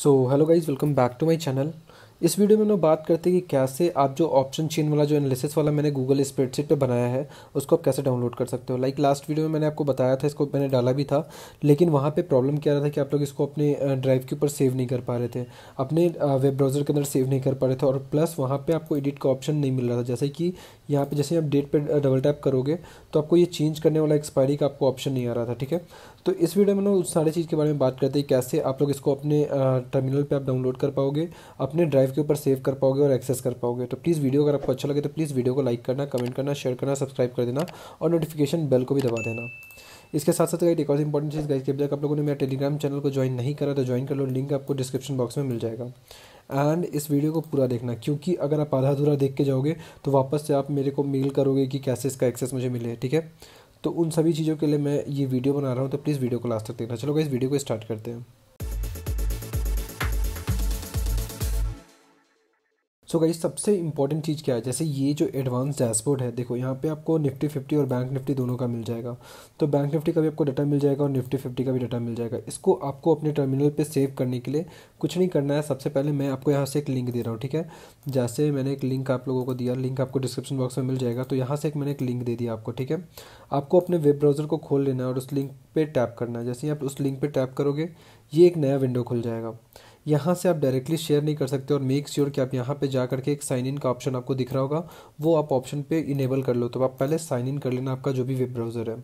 so hello guys welcome back to my channel इस video में हम बात करते हैं कि कैसे आप जो ऑप्शन चेन वाला जो एनालिसिस वाला मैंने गूगल स्प्रेडशीट पे बनाया है उसको आप कैसे डाउनलोड कर सकते हो लाइक लास्ट वीडियो में मैंने आपको बताया था इसको मैंने डाला भी था लेकिन वहाँ पे प्रॉब्लम क्या रहा था कि आप लोग इसको अपने ड्राइव के ऊपर सेव नहीं कर पा रहे थे अपने वेब ब्राउज़र के अंदर सेव नहीं कर पा रहे थे और प्लस वहाँ पर आपको एडिट का ऑप्शन नहीं मिल रहा था जैसे कि यहाँ पर जैसे आप डेट पर डबल टैप करोगे तो आपको ये चेंज करने वाला एक्सपायरी का आपको ऑप्शन नहीं आ रहा था ठीक है तो इस वीडियो में उस सारी चीज़ के बारे में बात करते हैं कैसे आप लोग इसको अपने टर्मिनल पर आप डाउनलोड कर पाओगे अपने ड्राइव ड्राइव के ऊपर सेव कर पाओगे और एक्सेस कर पाओगे तो प्लीज़ वीडियो अगर आपको अच्छा लगे तो प्लीज़ वीडियो को लाइक करना कमेंट करना शेयर करना सब्सक्राइब कर देना और नोटिफिकेशन बेल को भी दबा देना इसके साथ साथ एक और इंपॉर्टेंट चीज़ गई कि अभी तक आप लोगों ने मेरा टेलीग्राम चैनल को ज्वाइन नहीं करा तो ज्वाइन कर लो लिंक आपको डिस्क्रिप्शन बॉक्स में मिल जाएगा एंड इस वीडियो को पूरा देखना क्योंकि अगर आप आधा अधूरा देख के जाओगे तो वापस से आप मेरे को मेल करोगे कि कैसे इसका एक्सेस मुझे मिले ठीक है तो उन सभी चीज़ों के लिए मैं ये वीडियो बना रहा हूँ तो प्लीज़ वीडियो को लास्ट तक देखना चलो इस वीडियो को स्टार्ट करते हैं सो गई सबसे इंपॉर्टेंट चीज़ क्या है जैसे ये जो एडवांस डैशबोर्ड है देखो यहाँ पे आपको निफ्टी फिफ्टी और बैंक निफ्टी दोनों का मिल जाएगा तो बैंक निफ्टी का भी आपको डाटा मिल जाएगा और निफ्टी फिफ्टी का भी डाटा मिल जाएगा इसको आपको अपने टर्मिनल पर सेव करने के लिए कुछ नहीं करना है सबसे पहले मैं आपको यहाँ से एक लिंक दे रहा हूँ ठीक है जैसे मैंने एक लिंक आप लोगों को दिया लिंक आपको डिस्क्रिप्शन बॉक्स में मिल जाएगा तो यहाँ से एक मैंने एक लिंक दे दिया आपको ठीक है आपको अपने वेब ब्राउज़र को खोल लेना है और उस लिंक पर टैप करना है जैसे ही आप उस लिंक पर टैप करोगे ये एक नया विंडो खुल जाएगा यहाँ से आप डायरेक्टली शेयर नहीं कर सकते और मेक श्योर sure कि आप यहाँ पे जा करके एक साइन इन का ऑप्शन आपको दिख रहा होगा वो आप ऑप्शन पे इनेबल कर लो तो आप पहले साइन इन कर लेना आपका जो भी वेब ब्राउज़र है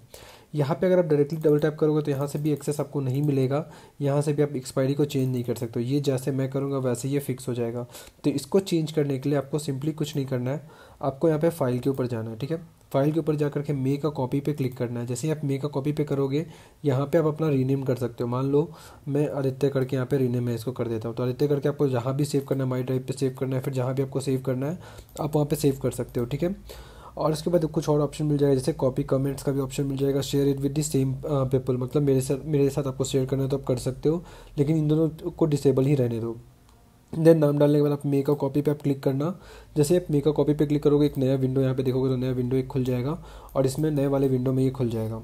यहाँ पे अगर आप डायरेक्टली डबल टैप करोगे तो यहाँ से भी एक्सेस आपको नहीं मिलेगा यहाँ से भी आप एक्सपायरी को चेंज नहीं कर सकते ये जैसे मैं करूँगा वैसे ये फिक्स हो जाएगा तो इसको चेंज करने के लिए आपको सिंपली कुछ नहीं करना है आपको यहाँ पे फाइल के ऊपर जाना है ठीक है फाइल के ऊपर जा करके मे का कॉपी पे क्लिक करना है जैसे ही आप मे का कॉपी पे करोगे यहाँ पे आप अपना रीनेम कर सकते हो मान लो मैं आदित्य करके यहाँ पे रीनेम है इसको कर देता हूँ तो आदित्य करके आपको जहाँ भी सेव करना है माई ड्राइव पे सेव करना है फिर जहाँ भी आपको सेव करना है आप वहाँ पे सेव कर सकते हो ठीक है और उसके बाद कुछ और ऑप्शन मिल जाएगा जैसे कॉपी कमेंट्स का भी ऑप्शन मिल जाएगा share it with the same people मतलब मेरे साथ मेरे साथ आपको शेयर करना है तो आप कर सकते हो लेकिन इन दोनों को डिसेबल ही रहने दो देन नाम डालने के बाद आप मेक अ कॉपी पे आप क्लिक करना जैसे आप मेक अ कॉपी पे क्लिक करोगे एक नया विंडो यहाँ पे देखोगे तो नया विंडो एक खुल जाएगा और इसमें नए वाले विंडो में ये खुल जाएगा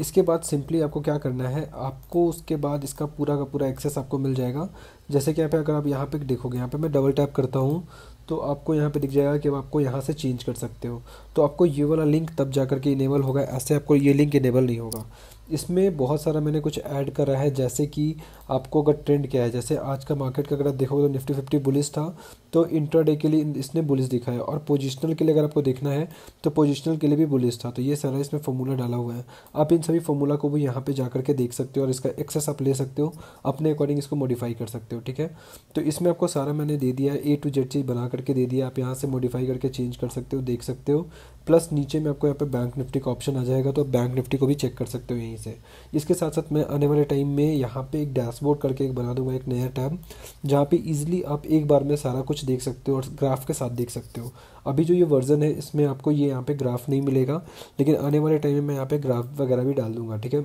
इसके बाद सिंपली आपको क्या करना है आपको उसके बाद इसका पूरा का पूरा एक्सेस आपको मिल जाएगा जैसे कि यहाँ पे अगर आप यहाँ पे देखोगे यहाँ पे मैं डबल टैप करता हूँ तो आपको यहाँ पे दिख जाएगा कि आपको यहाँ से चेंज कर सकते हो तो आपको ये वाला लिंक तब जा कर के इनेबल होगा ऐसे आपको ये लिंक इनेबल नहीं होगा इसमें बहुत सारा मैंने कुछ ऐड करा है जैसे कि आपको अगर ट्रेंड क्या है जैसे आज का मार्केट का अगर आप देखोगे तो निफ्टी फिफ्टी बुलिस था तो इंट्राडे के लिए इसने बुलिस दिखाया और पोजिशनल के लिए अगर आपको देखना है तो पोजिशनल के लिए भी बुलिस था तो ये सारा इसमें फॉर्मूला डाला हुआ है आप इन सभी फॉर्मूला को भी यहाँ पर जा करके देख सकते हो और इसका एक्सेस आप ले सकते हो अपने अकॉर्डिंग इसको मॉडिफाई कर सकते हो ठीक है तो इसमें आपको सारा मैंने दे दिया है ए टू जेड चीज़ बना करके दे दिया आप यहाँ से मॉडिफाई करके चेंज कर सकते हो देख सकते हो प्लस नीचे में आपको यहाँ पर बैंक निफ्टी का ऑप्शन आ जाएगा तो आप बैंक निफ्टी को भी चेक कर सकते हो यहीं कंपनीज़ हैं जिसके साथ साथ मैं आने वाले टाइम में यहाँ पे एक डैशबोर्ड करके एक बना दूंगा एक नया टैब जहाँ पे ईजिली आप एक बार में सारा कुछ देख सकते हो और ग्राफ के साथ देख सकते हो अभी जो ये वर्जन है इसमें आपको ये यहाँ पर ग्राफ नहीं मिलेगा लेकिन आने वाले टाइम में मैं यहाँ पर ग्राफ वगैरह भी डाल दूँगा ठीक है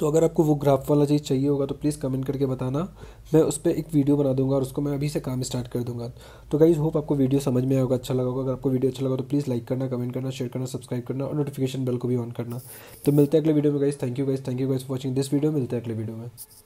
तो अगर आपको वो ग्राफ वाला चीज़ चाहिए होगा तो प्लीज़ कमेंट करके बताना मैं उस पर एक वीडियो बना दूंगा और उसको मैं अभी से काम स्टार्ट कर दूंगा तो गाइज़ होप आपको वीडियो समझ में आएगा अच्छा लगा होगा अगर आपको वीडियो अच्छा लगा तो प्लीज़ लाइक करना कमेंट करना शेयर करना सब्सक्राइब करना और नोटिफिकेशन बेल को भी ऑन करना तो मिलते हैं अगले वीडियो में guys thank you guys thank you guys for watching this video मिलते हैं अगले वीडियो में